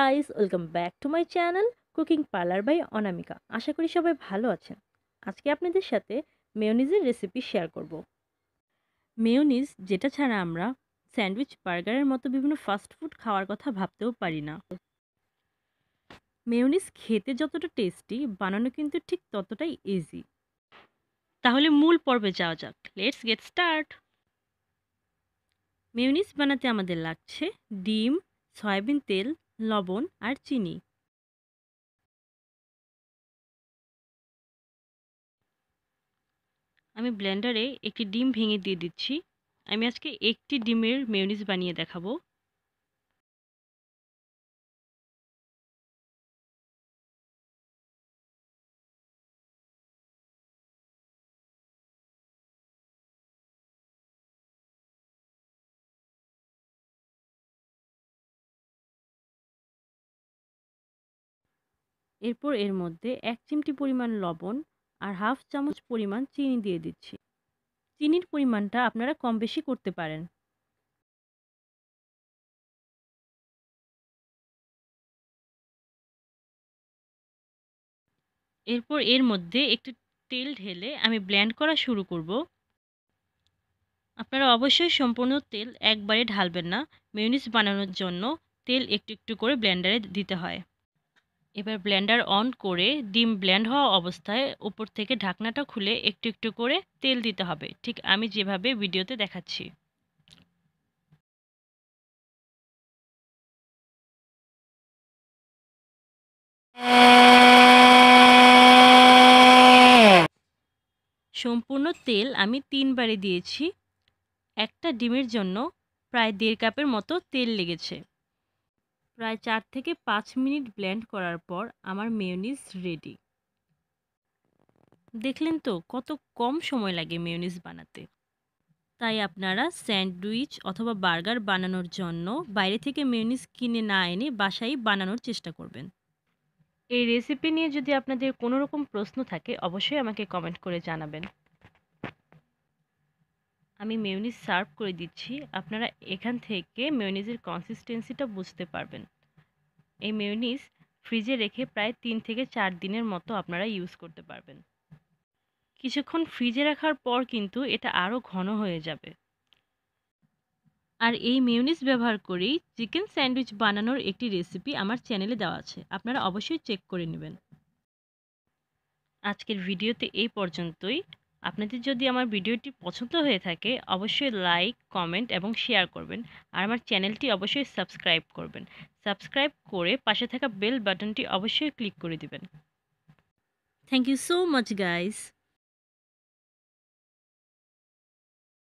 guys welcome back to my channel cooking parlour by Anamika আশা করি সবাই ভালো আছেন আজকে আপনাদের সাথে মেয়নিজের রেসিপি শেয়ার করব মেয়নিজ যেটা ছাড়া আমরা স্যান্ডউইচ বার্গারের মতো বিভিন্ন ফাস্ট ফুড খাওয়ার কথা ভাবতেও পারি না মেয়নিজ খেতে যতটা টেস্টি বানানো কিন্তু ঠিক ততটাই ইজি তাহলে মূল পর্বে যাওয়া যাক লেটস গেট স্টার্ট মেয়নিজ বানাতে আমাদের লাগছে ডিম সয়াবিন তেল লবণ আর চিনি আমি ব্লেন্ডারে একটি ডিম ভেঙে দিয়ে দিচ্ছি আমি আজকে একটি ডিমের মেয়নিজ বানিয়ে দেখাবো এরপর এর মধ্যে এক চিমটি পরিমাণ লবণ আর হাফ চামচ পরিমাণ চিনি দিয়ে দিচ্ছি চিনির পরিমাণটা আপনারা কম বেশি করতে পারেন এরপর এর মধ্যে একটু তেল ঢেলে আমি ব্ল্যান্ড করা শুরু করব আপনারা অবশ্যই সম্পূর্ণ তেল একবারে ঢালবেন না মেয়নিজ বানানোর জন্য তেল একটু একটু করে ব্ল্যান্ডারে দিতে হয় এবার ব্লেন্ডার অন করে ডিম ব্লেন্ড হওয়া অবস্থায় উপর থেকে ঢাকনাটা খুলে একটু একটু করে তেল দিতে হবে ঠিক আমি যেভাবে ভিডিওতে দেখাচ্ছি সম্পূর্ণ তেল আমি তিনবারে দিয়েছি একটা ডিমের জন্য প্রায় দেড় কাপের মতো তেল লেগেছে প্রায় চার থেকে পাঁচ মিনিট ব্লেন্ড করার পর আমার মেয়নিজ রেডি দেখলেন তো কত কম সময় লাগে মেয়নিজ বানাতে তাই আপনারা স্যান্ডউইচ অথবা বার্গার বানানোর জন্য বাইরে থেকে মেয়োনিজ কিনে না এনে বাসায় বানানোর চেষ্টা করবেন এই রেসিপি নিয়ে যদি আপনাদের কোনো রকম প্রশ্ন থাকে অবশ্যই আমাকে কমেন্ট করে জানাবেন আমি মেউনিজ সার্ভ করে দিচ্ছি আপনারা এখান থেকে মেউনিজের কনসিস্টেন্সিটা বুঝতে পারবেন এই মেয়নিজ ফ্রিজে রেখে প্রায় তিন থেকে চার দিনের মতো আপনারা ইউজ করতে পারবেন কিছুক্ষণ ফ্রিজে রাখার পর কিন্তু এটা আরও ঘন হয়ে যাবে আর এই মিউনিস ব্যবহার করেই চিকেন স্যান্ডউইচ বানানোর একটি রেসিপি আমার চ্যানেলে দেওয়া আছে আপনারা অবশ্যই চেক করে নেবেন আজকের ভিডিওতে এই পর্যন্তই আপনাদের যদি আমার ভিডিওটি পছন্দ হয়ে থাকে অবশ্যই লাইক কমেন্ট এবং শেয়ার করবেন আর আমার চ্যানেলটি অবশ্যই সাবস্ক্রাইব করবেন সাবস্ক্রাইব করে পাশে থাকা বেল বাটনটি অবশ্যই ক্লিক করে দিবেন thank you so much guys